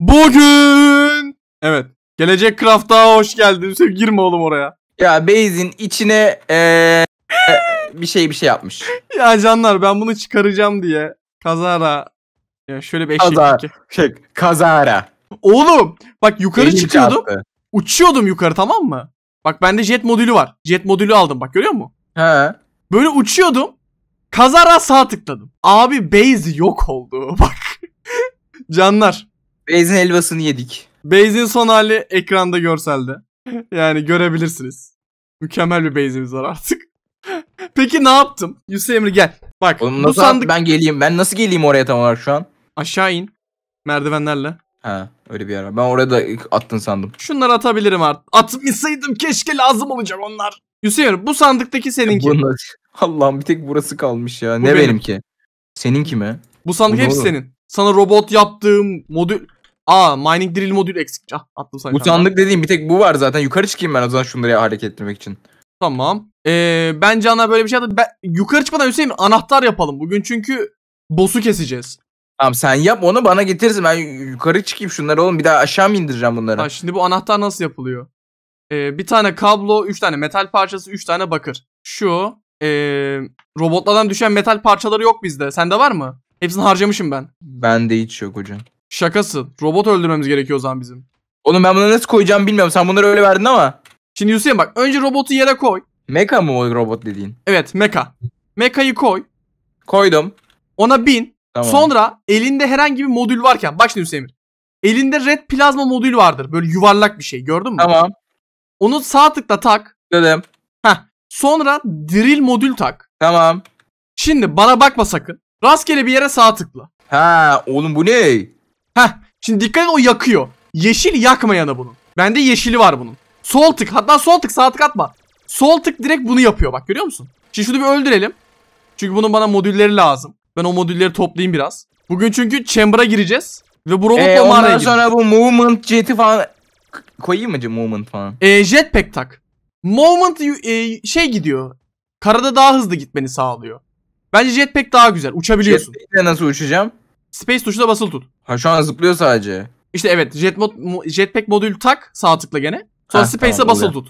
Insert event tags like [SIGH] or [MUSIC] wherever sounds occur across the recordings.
Bugün evet gelecek craft'a hoş geldin. Sev girme oğlum oraya. Ya Beyz'in içine ee, bir şey bir şey yapmış. ya canlar ben bunu çıkaracağım diye kazara ya şöyle bir eşeklik. Kazara. Şey, kazara. Oğlum bak yukarı Benim çıkıyordum. Çarptı. Uçuyordum yukarı tamam mı? Bak bende jet modülü var. Jet modülü aldım bak görüyor musun? He. Böyle uçuyordum. Kazara sağ tıkladım. Abi base yok oldu [LAUGHS] bak. Canlar Beyz'in helvasını yedik. Beyz'in son hali ekranda görselde. Yani görebilirsiniz. Mükemmel bir Beyz'imiz var artık. [LAUGHS] Peki ne yaptım? Yusuf Emre gel. Bak Oğlum bu sandık... ben geleyim? Ben nasıl geleyim oraya tam olarak şu an? Aşağı in. Merdivenlerle. Ha öyle bir yer var. Ben oraya da attın sandım. Şunları atabilirim artık. Atmışsaydım keşke lazım olacak onlar. Yusuf Emre bu sandıktaki seninki. Bunlar... [LAUGHS] Allah'ım bir tek burası kalmış ya. Bu ne benim. benimki? Seninki mi? Bu sandık Bu hepsi senin. Sana robot yaptığım modül Aa mining drill modül eksik. Ah attım sayfamdan. Bu sandık dediğim bir tek bu var zaten. Yukarı çıkayım ben o zaman şunları hareket ettirmek için. Tamam. Ee, bence ana böyle bir şey yaptı. Ben, yukarı çıkmadan Hüseyin anahtar yapalım bugün çünkü boss'u keseceğiz. Tamam sen yap onu bana getirsin. Ben yukarı çıkayım şunları oğlum. Bir daha aşağı mı indireceğim bunları? Ha, şimdi bu anahtar nasıl yapılıyor? Ee, bir tane kablo, üç tane metal parçası, üç tane bakır. Şu e, robotlardan düşen metal parçaları yok bizde. Sende var mı? Hepsini harcamışım ben. Bende hiç yok hocam. Şakasın. Robot öldürmemiz gerekiyor o zaman bizim. Oğlum ben bunu nasıl koyacağım bilmiyorum. Sen bunları öyle verdin ama. Şimdi Hüseyin bak önce robotu yere koy. Meka mı o robot dediğin? Evet meka. Mekayı koy. Koydum. Ona bin. Tamam. Sonra elinde herhangi bir modül varken. Bak şimdi Hüseyin. Elinde red plazma modül vardır. Böyle yuvarlak bir şey gördün mü? Tamam. Onu sağ tıkla tak. Dedim. Heh. Sonra drill modül tak. Tamam. Şimdi bana bakma sakın. Rastgele bir yere sağ tıkla. Ha oğlum bu ne? Heh. Şimdi dikkat edin o yakıyor. Yeşil yakmayanı bunun. Bende yeşili var bunun. Sol tık. Hatta sol tık sağ tık atma. Sol tık direkt bunu yapıyor bak görüyor musun? Şimdi şunu bir öldürelim. Çünkü bunun bana modülleri lazım. Ben o modülleri toplayayım biraz. Bugün çünkü chamber'a gireceğiz. Ve bu robotla ee, mağaraya Ondan sonra gireceğiz. bu movement jeti falan koyayım mı movement falan? Ee, jetpack tak. Movement e, şey gidiyor. Karada daha hızlı gitmeni sağlıyor. Bence jetpack daha güzel. Uçabiliyorsun. Jetpack'le nasıl uçacağım? Space tuşuna basılı tut. Ha şu an zıplıyor sadece. İşte evet jet mod, jetpack modül tak sağ tıkla gene. Sonra space'e tamam, basılı tut.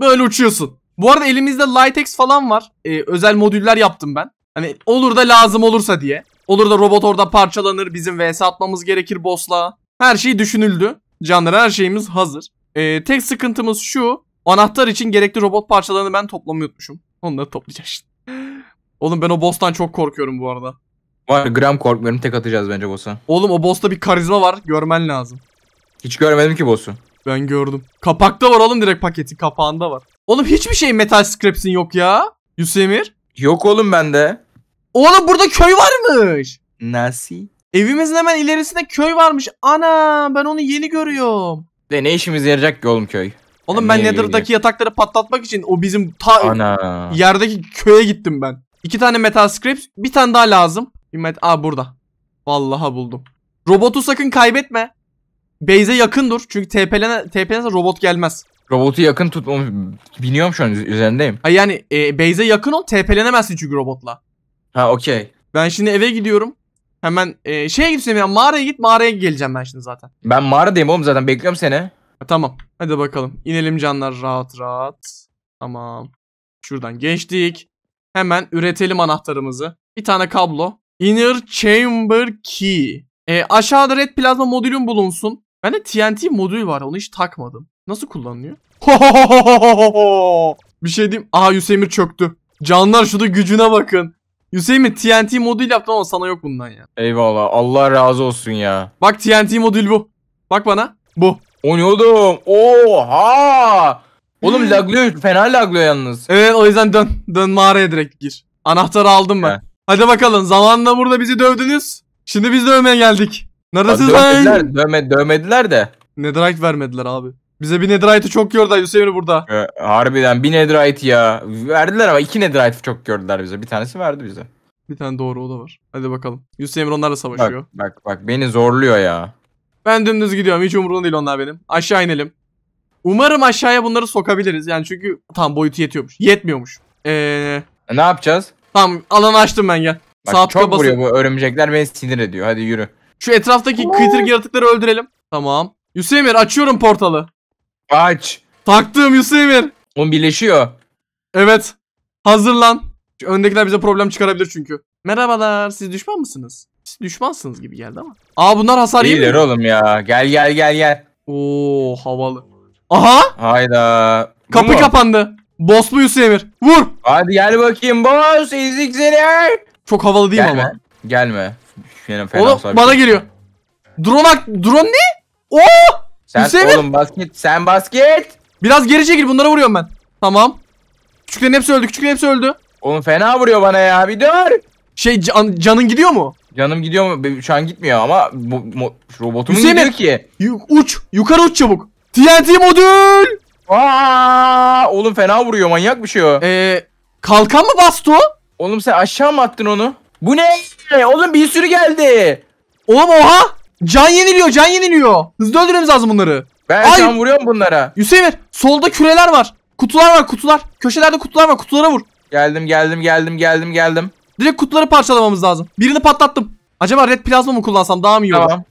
Böyle uçuyorsun. Bu arada elimizde Litex falan var. Ee, özel modüller yaptım ben. Hani olur da lazım olursa diye. Olur da robot orada parçalanır. Bizim vs atmamız gerekir boss'la. Her şey düşünüldü. Canlar her şeyimiz hazır. Ee, tek sıkıntımız şu. Anahtar için gerekli robot parçalarını ben toplamayı unutmuşum. Onları toplayacağız [LAUGHS] Oğlum ben o boss'tan çok korkuyorum bu arada. Var gram korkmuyorum tek atacağız bence boss'a. Oğlum o boss'ta bir karizma var görmen lazım. Hiç görmedim ki boss'u. Ben gördüm. Kapakta var oğlum direkt paketi kapağında var. Oğlum hiçbir şey metal scraps'in yok ya. Yusemir. Yok oğlum bende. Oğlum burada köy varmış. Nasıl? Evimizin hemen ilerisinde köy varmış. Ana ben onu yeni görüyorum. De ne işimiz yarayacak ki oğlum köy? Oğlum ben, ben Nether'daki yatakları patlatmak için o bizim ta Ana. yerdeki köye gittim ben. İki tane metal scraps, bir tane daha lazım. İmmet a burada. Vallaha buldum. Robotu sakın kaybetme. Base'e yakın dur. Çünkü TP'lene TP'lense robot gelmez. Robotu yakın tutmam biniyorum şu an üzerindeyim. Ay yani e, base'e yakın ol TP'lenemezsin çünkü robotla. Ha okey. Ben şimdi eve gidiyorum. Hemen e, şeye gitsin ya mağaraya git mağaraya geleceğim ben şimdi zaten. Ben mağaradayım oğlum zaten bekliyorum seni. Ha, tamam hadi bakalım inelim canlar rahat rahat. Tamam. Şuradan geçtik. Hemen üretelim anahtarımızı. Bir tane kablo. Inner Chamber Key. E, aşağıda red Plasma modülüm bulunsun. Bende TNT modül var onu hiç takmadım. Nasıl kullanılıyor? [LAUGHS] Bir şey diyeyim. Aa Yusemir çöktü. Canlar şurada gücüne bakın. Yusemir TNT modül yaptım ama sana yok bundan ya. Eyvallah Allah razı olsun ya. Bak TNT modül bu. Bak bana. Bu. O ne oğlum? Oha! Oğlum laglıyor fena laglıyor yalnız. Evet o yüzden dön. Dön mağaraya direkt gir. Anahtarı aldım ben. Hadi bakalım zamanında burada bizi dövdünüz. Şimdi biz dövmeye geldik. Neredesiniz lan? Dövmediler, dövme, dövmediler de. Netherite vermediler abi. Bize bir Netherite'ı çok gördü Hüseyin burada. Ee, harbiden bir netherite ya. Verdiler ama iki netherite çok gördüler bize. Bir tanesi verdi bize. Bir tane doğru o da var. Hadi bakalım. Hüseyin onlarla savaşıyor. bak bak beni zorluyor ya. Ben dümdüz gidiyorum. Hiç umurumda değil onlar benim. Aşağı inelim. Umarım aşağıya bunları sokabiliriz. Yani çünkü tam boyutu yetiyormuş. Yetmiyormuş. Ee, e, Ne yapacağız? Tamam alanı açtım ben gel. Bak çok basın. vuruyor bu örümcekler beni sinir ediyor. Hadi yürü. Şu etraftaki kıytır yaratıkları öldürelim. Tamam. Hüseyin açıyorum portalı. Aç. Taktığım Hüseyin On birleşiyor. Evet. Hazırlan. Şu öndekiler bize problem çıkarabilir çünkü. Merhabalar siz düşman mısınız? Siz düşmansınız gibi geldi ama. Aa bunlar hasar yemiyor. İyiler oğlum ya. Gel gel gel gel. Oo havalı. Aha. Hayda. Kapı kapandı. Boss mu Yusuf Emir. Vur. Hadi gel bakayım boss. Ezik seni. Çok havalı değil mi Gelme. ama? Gelme. fena Oğlum sabit. bana geliyor. Drone drone ne? Oo! Sen Hüseyin mi? oğlum basket. Sen basket. Biraz geri çekil bunlara vuruyorum ben. Tamam. Küçüklerin hepsi öldü. Küçüklerin hepsi öldü. Oğlum fena vuruyor bana ya. Bir dur. Şey can- canın gidiyor mu? Canım gidiyor mu? Şu an gitmiyor ama bu, mo- şu gidiyor ki. uç. Yukarı uç çabuk. TNT modül. Aa, oğlum fena vuruyor manyak bir şey o. Ee, kalkan mı bastı o? Oğlum sen aşağı mı attın onu? Bu ne? Ee, oğlum bir sürü geldi. Oğlum oha. Can yeniliyor can yeniliyor. Hızlı öldürmemiz lazım bunları. Ben Ay. can vuruyorum bunlara. Hüseyin solda küreler var. Kutular var kutular. Köşelerde kutular var kutulara vur. Geldim geldim geldim geldim geldim. Direkt kutuları parçalamamız lazım. Birini patlattım. Acaba red plazma mı kullansam daha mı iyi olur? Tamam.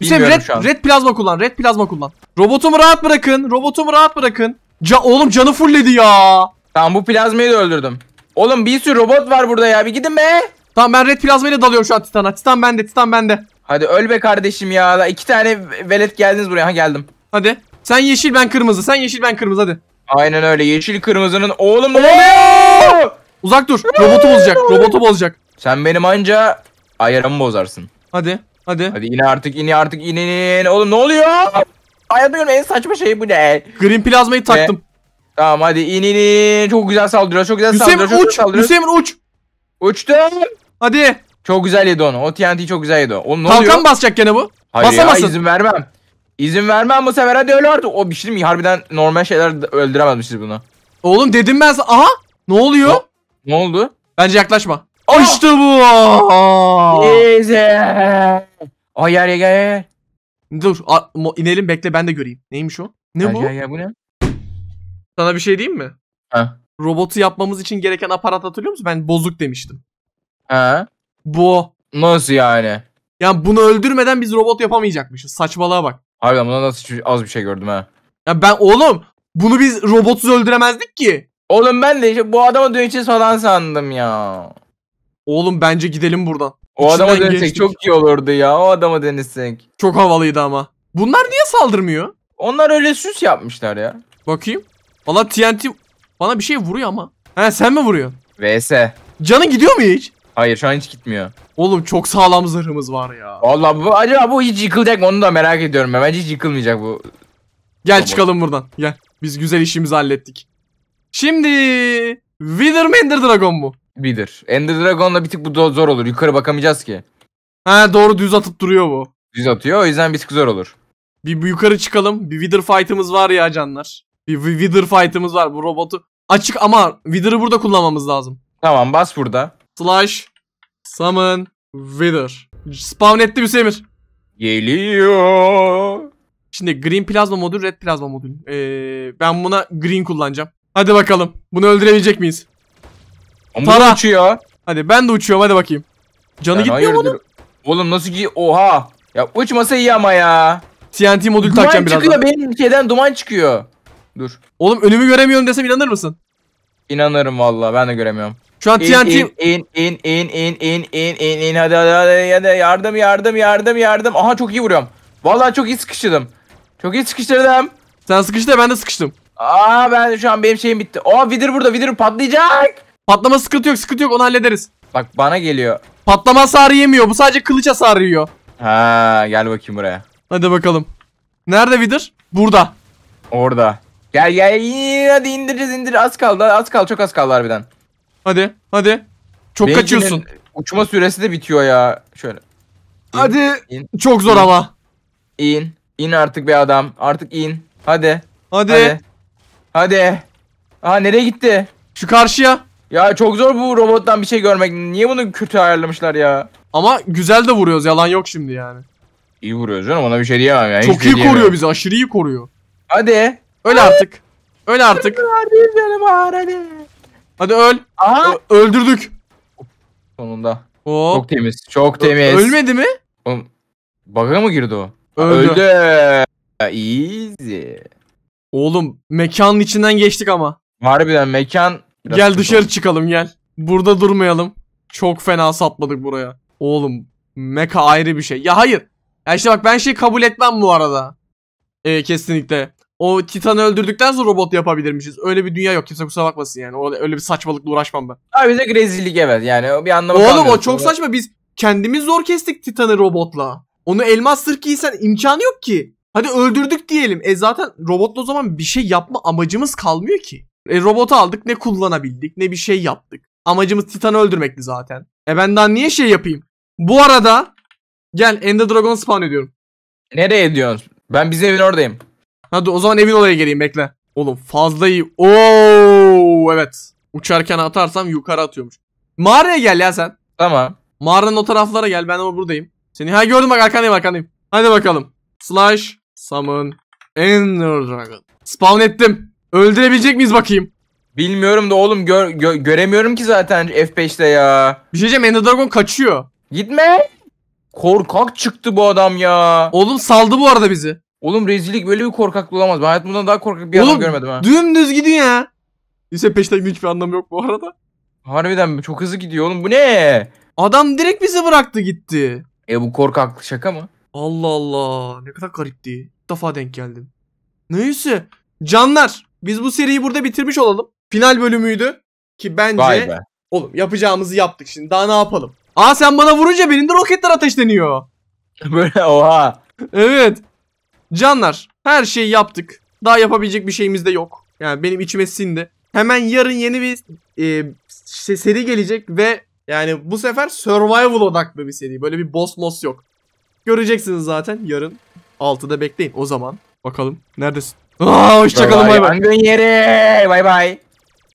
Bir şey red, red plazma kullan. Red plazma kullan. Robotumu rahat bırakın. Robotumu rahat bırakın. Ca oğlum canı fullledi ya. Tamam bu plazmayı da öldürdüm. Oğlum bir sürü robot var burada ya. Bir gidin be. Tamam ben red plazmayla dalıyorum şu an Titan'a. Titan bende. Titan bende. Hadi öl be kardeşim ya. İki tane velet geldiniz buraya. Ha geldim. Hadi. Sen yeşil ben kırmızı. Sen yeşil ben kırmızı hadi. Aynen öyle. Yeşil kırmızının oğlum ne Uzak dur. Robotu bozacak. Robotu bozacak. Sen benim anca ayarımı bozarsın. Hadi. Hadi. Hadi yine artık yine artık in in in. Oğlum ne oluyor? Hayatımın en saçma şey bu ne? Green plazmayı taktım. Ne? Tamam hadi in in in. Çok güzel saldırıyor. Çok güzel Hüseyin saldırıyor. Uç. Çok Hüseyin uç. Uçtu. Hadi. Çok güzel yedi onu. O TNT çok güzel yedi. Oğlum ne Kalkan oluyor? basacak gene bu. Hayır ya izin vermem. İzin vermem bu sefer hadi öl artık. O bir şey mi? Harbiden normal şeyler öldüremezmişiz bunu. Oğlum dedim ben sana. Aha. Ne oluyor? Ne, ne oldu? Bence yaklaşma. Oh. İşte bu. Easy. Ay yer gel yer Dur a- mo- inelim bekle ben de göreyim. Neymiş o? Ne Gel bu? gel gel bu ne? Sana bir şey diyeyim mi? Ha. Robotu yapmamız için gereken aparat hatırlıyor musun? Ben bozuk demiştim. Ha? Bu Nasıl yani? Yani bunu öldürmeden biz robot yapamayacakmışız. Saçmalığa bak. Harbiden buna nasıl az bir şey gördüm ha. Ya ben oğlum bunu biz robotsuz öldüremezdik ki. Oğlum ben de işte bu adama dönüşeceğiz falan sandım ya. Oğlum bence gidelim buradan. O adama denesek geçtik. çok iyi olurdu ya. O adama denesek. Çok havalıydı ama. Bunlar niye saldırmıyor? Onlar öyle süs yapmışlar ya. Bakayım. Valla TNT bana bir şey vuruyor ama. He sen mi vuruyor? VS. Canı gidiyor mu hiç? Hayır şu an hiç gitmiyor. Oğlum çok sağlam zırhımız var ya. Allah bu acaba bu hiç yıkılacak mı onu da merak ediyorum. Ben. Bence hiç yıkılmayacak bu. Gel Robot. çıkalım buradan. Gel. Biz güzel işimizi hallettik. Şimdi Wither Mender Dragon mu? Bidir. Ender Dragon'la bir tık bu zor olur. Yukarı bakamayacağız ki. Ha doğru düz atıp duruyor bu. Düz atıyor o yüzden bir tık zor olur. Bir, bir yukarı çıkalım. Bir Wither fight'ımız var ya canlar. Bir, bir Wither fight'ımız var. Bu robotu açık ama Wither'ı burada kullanmamız lazım. Tamam bas burada. Slash summon Wither. Spawn etti Hüsemir. Geliyor. Şimdi green plazma modül, red plazma modül. Ee, ben buna green kullanacağım. Hadi bakalım. Bunu öldürebilecek miyiz? Ama Tara. uçuyor. Hadi ben de uçuyorum hadi bakayım. Canı Yani gitmiyor mu Oğlum nasıl ki? Oha. Ya uçmasa iyi ama ya. TNT modül takacağım biraz. Duman çıkıyor benim şeyden duman çıkıyor. Dur. Oğlum önümü göremiyorum desem inanır mısın? İnanırım valla ben de göremiyorum. Şu an TNT... in in in in in in in in in hadi hadi hadi hadi yardım yardım yardım yardım. Aha çok iyi vuruyorum. Valla çok iyi sıkıştırdım. Çok iyi sıkıştırdım. Sen sıkıştı ben de sıkıştım. Aa ben şu an benim şeyim bitti. Oha vidir burada vidir patlayacak. Patlama sıkıntı yok sıkıntı yok onu hallederiz. Bak bana geliyor. Patlama hasarı yemiyor. Bu sadece kılıç hasarı yiyor. Ha gel bakayım buraya. Hadi bakalım. Nerede Wither? Burada. Orada. Gel gel hadi indireceğiz indir. Az kaldı az kaldı çok az kaldı harbiden. Hadi hadi. Çok Benzinin kaçıyorsun. Uçma süresi de bitiyor ya. Şöyle. İn, hadi. In, çok zor in, ama. İn. İn artık bir adam. Artık in. Hadi. Hadi. Hadi. Hadi. Aa nereye gitti? Şu karşıya. Ya çok zor bu robottan bir şey görmek. Niye bunu kötü ayarlamışlar ya? Ama güzel de vuruyoruz yalan yok şimdi yani. İyi vuruyoruz canım ona bir şey diyemem yani. Çok şey iyi şey koruyor bizi aşırı iyi koruyor. Hadi. Öl Hadi. artık. Öl artık. Hadi öl. Aha. Ö öldürdük. Sonunda. Hop. Çok temiz. Çok temiz. Ö ölmedi mi? Baga mı girdi o? Öldü. Öldü. Easy. Oğlum mekanın içinden geçtik ama. Harbiden mekan Biraz gel dışarı olur. çıkalım gel. Burada durmayalım. Çok fena satmadık buraya. Oğlum meka ayrı bir şey. Ya hayır. Ya işte bak ben şey kabul etmem bu arada. Ee, kesinlikle. O Titan'ı öldürdükten sonra robot yapabilirmişiz. Öyle bir dünya yok. Kimse kusura bakmasın yani. Orada öyle bir saçmalıkla uğraşmam ben. Abi bize rezillik evet yani. Bir anlamı Oğlum o çok orada. saçma. Biz kendimiz zor kestik Titan'ı robotla. Onu elmas sırf giysen imkanı yok ki. Hadi öldürdük diyelim. E zaten robotla o zaman bir şey yapma amacımız kalmıyor ki. E, robotu aldık ne kullanabildik ne bir şey yaptık. Amacımız Titan'ı öldürmekti zaten. E ben daha niye şey yapayım? Bu arada gel Ender Dragon spawn ediyorum. Nereye ediyorsun? Ben bizim evin oradayım. Hadi o zaman evin oraya geleyim bekle. Oğlum fazla iyi. Oo evet. Uçarken atarsam yukarı atıyormuş. Mağaraya gel ya sen. Tamam. Mağaranın o taraflara gel ben ama buradayım. Seni ha gördüm bak arkandayım arkandayım. Hadi bakalım. Slash summon Ender Dragon. Spawn ettim. Öldürebilecek miyiz bakayım? Bilmiyorum da oğlum gör, gö göremiyorum ki zaten F5'te ya. Bir şey diyeceğim Enderdragon kaçıyor. Gitme. Korkak çıktı bu adam ya. Oğlum saldı bu arada bizi. Oğlum rezillik böyle bir korkaklık olamaz. Ben hayatımdan daha korkak bir oğlum, adam görmedim ha. Dümdüz gidiyor ya. Lise peşten hiçbir anlamı yok bu arada. Harbiden çok hızlı gidiyor oğlum bu ne? Adam direkt bizi bıraktı gitti. E bu korkaklık şaka mı? Allah Allah ne kadar garipti. İlk defa denk geldim. Neyse canlar biz bu seriyi burada bitirmiş olalım. Final bölümüydü ki bence oğlum yapacağımızı yaptık şimdi daha ne yapalım? Aa sen bana vurunca benim de roketler ateşleniyor. [LAUGHS] Böyle oha. Evet. Canlar her şeyi yaptık. Daha yapabilecek bir şeyimiz de yok. Yani benim içime sindi. Hemen yarın yeni bir e, seri gelecek ve yani bu sefer survival odaklı bir seri. Böyle bir boss boss yok. Göreceksiniz zaten yarın 6'da bekleyin o zaman. Bakalım neredesin? Aa, hoşçakalın bay bay. Yangın yeri. Bay bay.